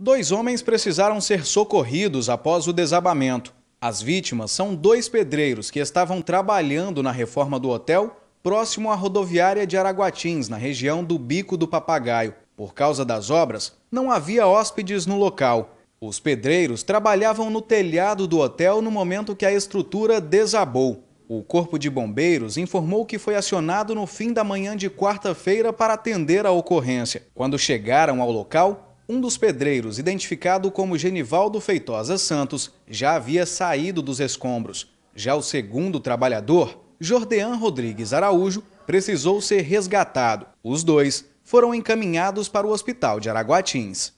Dois homens precisaram ser socorridos após o desabamento. As vítimas são dois pedreiros que estavam trabalhando na reforma do hotel próximo à rodoviária de Araguatins, na região do Bico do Papagaio. Por causa das obras, não havia hóspedes no local. Os pedreiros trabalhavam no telhado do hotel no momento que a estrutura desabou. O Corpo de Bombeiros informou que foi acionado no fim da manhã de quarta-feira para atender a ocorrência. Quando chegaram ao local, um dos pedreiros, identificado como Genivaldo Feitosa Santos, já havia saído dos escombros. Já o segundo trabalhador, Jordean Rodrigues Araújo, precisou ser resgatado. Os dois foram encaminhados para o hospital de Araguatins.